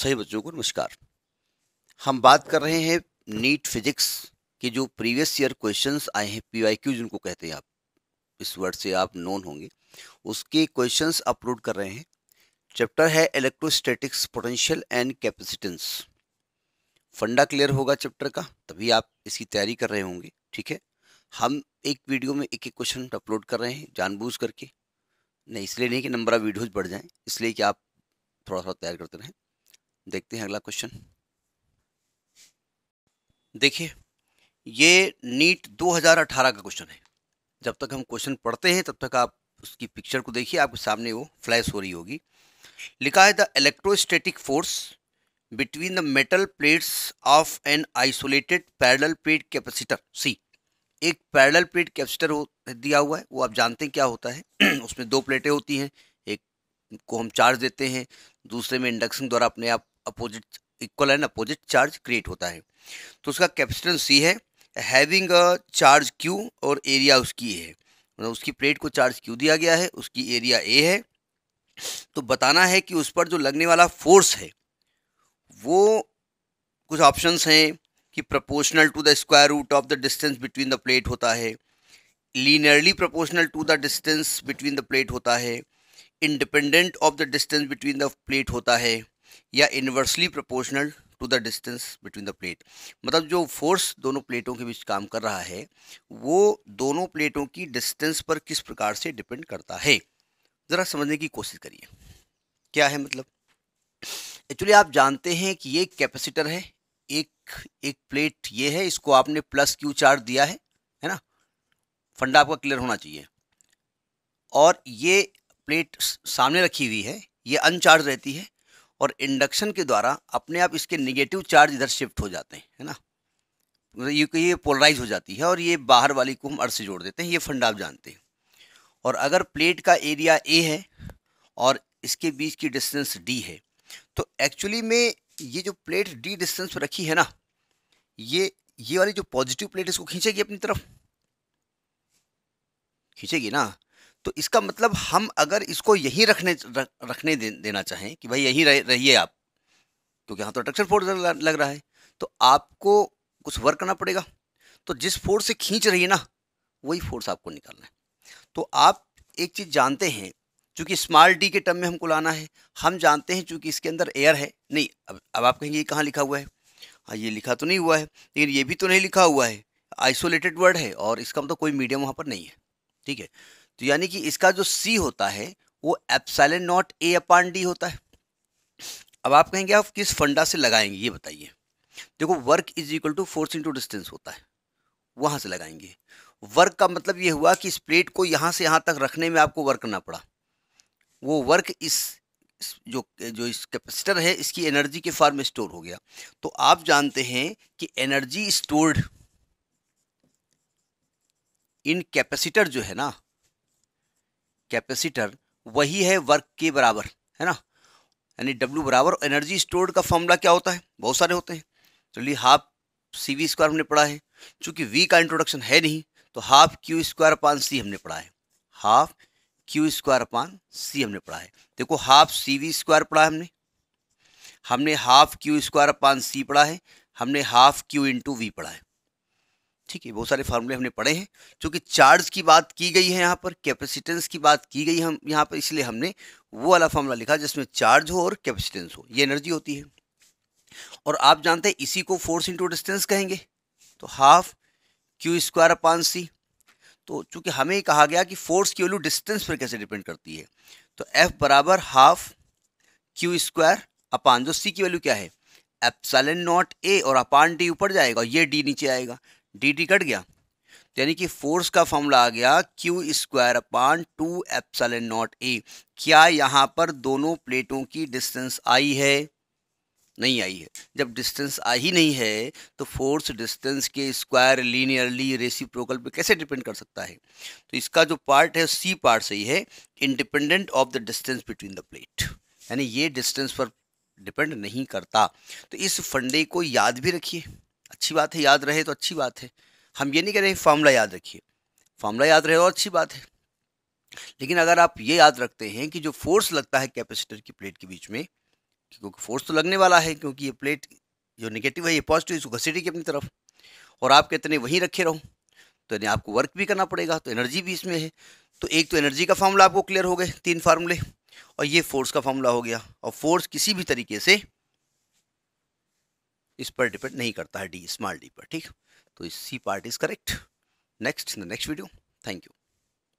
सही बच्चों को नमस्कार हम बात कर रहे हैं नीट फिजिक्स के जो प्रीवियस ईयर क्वेश्चंस आए हैं पीवाईक्यू जिनको कहते हैं आप इस वर्ड से आप नोन होंगे उसके क्वेश्चंस अपलोड कर रहे हैं चैप्टर है इलेक्ट्रोस्टैटिक्स पोटेंशियल एंड कैपेसिटेंस फंडा क्लियर होगा चैप्टर का तभी आप इसकी तैयारी कर रहे होंगे ठीक है हम एक वीडियो में एक एक क्वेश्चन अपलोड कर रहे हैं जानबूझ करके नहीं इसलिए नहीं कि नंबर ऑफ वीडियोज बढ़ जाएं इसलिए कि आप थोड़ा थोड़ा तैयार करते रहें देखते हैं अगला क्वेश्चन देखिए ये नीट 2018 का क्वेश्चन है जब तक हम क्वेश्चन पढ़ते हैं तब तक आप उसकी पिक्चर को देखिए आपके सामने वो फ्लैश हो रही होगी लिखा है the electrostatic force between the metal plates of an isolated parallel plate capacitor C एक पैरल प्लेट कैपेसिटर दिया हुआ है वो आप जानते हैं क्या होता है उसमें दो प्लेटें होती हैं एक को हम चार्ज देते हैं दूसरे में इंडक्शन द्वारा अपने आप opposite equal and opposite charge create होता है तो उसका कैपेसिटेंस सी है हैविंग अ चार्ज क्यू और एरिया उसकी ए है मतलब उसकी प्लेट को चार्ज क्यू दिया गया है उसकी एरिया ए है तो बताना है कि उस पर जो लगने वाला फोर्स है वो कुछ ऑप्शंस हैं कि proportional to the square root of the distance between the plate होता है linearly proportional to the distance between the plate होता है independent of the distance between the plate होता है या inversely proportional to the distance between the plate मतलब जो force दोनों प्लेटों के बीच काम कर रहा है वो दोनों प्लेटों की डिस्टेंस पर किस प्रकार से डिपेंड करता है ज़रा समझने की कोशिश करिए क्या है मतलब एक्चुअली आप जानते हैं कि ये कैपेसिटर है एक एक प्लेट ये है इसको आपने प्लस क्यू चार्ज दिया है है ना फंडा आपका क्लियर होना चाहिए और ये प्लेट सामने रखी हुई है ये अनचार्ज रहती है और इंडक्शन के द्वारा अपने आप इसके निगेटिव चार्ज इधर शिफ्ट हो जाते हैं है ना तो ये ये पोलराइज हो जाती है और ये बाहर वाली को हम अर्थ से जोड़ देते हैं ये फंड आप जानते हैं और अगर प्लेट का एरिया ए है और इसके बीच की डिस्टेंस डी है तो एक्चुअली में ये जो प्लेट डी डिस्टेंस पर रखी है ना ये ये वाली जो पॉजिटिव प्लेट इसको खींचेगी अपनी तरफ खींचेगी ना तो इसका मतलब हम अगर इसको यहीं रखने रखने दे, देना चाहें कि भाई यहीं रहिए आप क्योंकि यहाँ तो अट्रैक्शन फोर्स लग रहा है तो आपको कुछ वर्क करना पड़ेगा तो जिस फोर्स से खींच रही है ना वही फोर्स आपको निकालना है तो आप एक चीज़ जानते हैं चूँकि स्मॉल डी के टर्म में हमको लाना है हम जानते हैं चूँकि इसके अंदर एयर है नहीं अब अब आप कहेंगे ये कहाँ लिखा हुआ है हाँ ये लिखा तो नहीं हुआ है लेकिन ये भी तो नहीं लिखा हुआ है आइसोलेटेड वर्ड है और इसका मतलब कोई मीडियम वहाँ पर नहीं है ठीक है तो यानी कि इसका जो सी होता है वो epsilon naught A upon D होता है अब आप कहेंगे आप किस फंडा से लगाएंगे ये बताइए देखो work is equal to force into distance होता है वहाँ से लगाएंगे वर्क का मतलब ये हुआ कि इस प्लेट को यहाँ से यहाँ तक रखने में आपको वर्क करना पड़ा वो वर्क इस जो जो इस कैपेसिटर है इसकी एनर्जी के फॉर्म में स्टोर हो गया तो आप जानते हैं कि एनर्जी स्टोर्ड इन कैपेसिटर जो है ना कैपेसिटर वही है वर्क के बराबर है ना यानी डब्ल्यू बराबर एनर्जी स्टोर्ड का फॉर्मूला क्या होता है बहुत सारे होते हैं चलिए हाफ सी वी स्क्वायर हमने पढ़ा है चूंकि वी का इंट्रोडक्शन है नहीं तो half Q square upon C हमने पढ़ा है half Q square upon C हमने पढ़ा है देखो हाफ सी वी स्क्वायर पढ़ा है हमने हमने half Q square upon C पढ़ा है हमने हाफ क्यू इंटू वी पढ़ा है ठीक है बहुत सारे फार्मूले हमने पढ़े हैं क्योंकि चार्ज की बात की गई है यहाँ पर कैपेसिटेंस की बात की गई हम यहाँ पर इसलिए हमने वो वाला फार्मूला लिखा जिसमें चार्ज हो और कैपेसिटेंस हो ये एनर्जी होती है और आप जानते हैं इसी को फोर्स इंटू डिस्टेंस कहेंगे तो half Q square upon C तो चूंकि हमें कहा गया कि फोर्स की वैल्यू डिस्टेंस पर कैसे डिपेंड करती है तो एफ बराबर हाफ क्यू स्क्वायर अपान जो सी की वैल्यू क्या है एप्सलन नॉट ए और अपान डी ऊपर जाएगा ये डी नीचे आएगा डी टी कट गया तो यानी कि फोर्स का फॉर्मूला आ गया Q square upon two epsilon naught A क्या यहाँ पर दोनों प्लेटों की डिस्टेंस आई है नहीं आई है जब डिस्टेंस आ ही नहीं है तो फोर्स डिस्टेंस के स्क्वायर लीनियरली रेसिप्रोकल पे कैसे डिपेंड कर सकता है तो इसका जो पार्ट है सी पार्ट सही है independent of the distance between the plate यानी ये डिस्टेंस पर डिपेंड नहीं करता तो इस फंडे को याद भी रखिए अच्छी बात है याद रहे तो अच्छी बात है हम ये नहीं कह रहे फार्मूला याद रखिए फार्मूला याद रहे और अच्छी बात है लेकिन अगर आप ये याद रखते हैं कि जो फोर्स लगता है कैपेसिटर की प्लेट के बीच में क्योंकि फोर्स तो लगने वाला है क्योंकि ये प्लेट जो नेगेटिव है ये पॉजिटिव इसको घसीटी की अपनी तरफ और आप कहते हैं वहीं रखे रहो तो यानी आपको वर्क भी करना पड़ेगा तो एनर्जी भी इसमें है तो एक तो एनर्जी का फार्मूला आपको क्लियर हो गए तीन फार्मूले और ये फोर्स का फार्मूला हो गया और फोर्स किसी भी तरीके से इस पर डिपेंड नहीं करता है डी स्मॉल डी पर ठीक तो C part is correct next in the next video thank you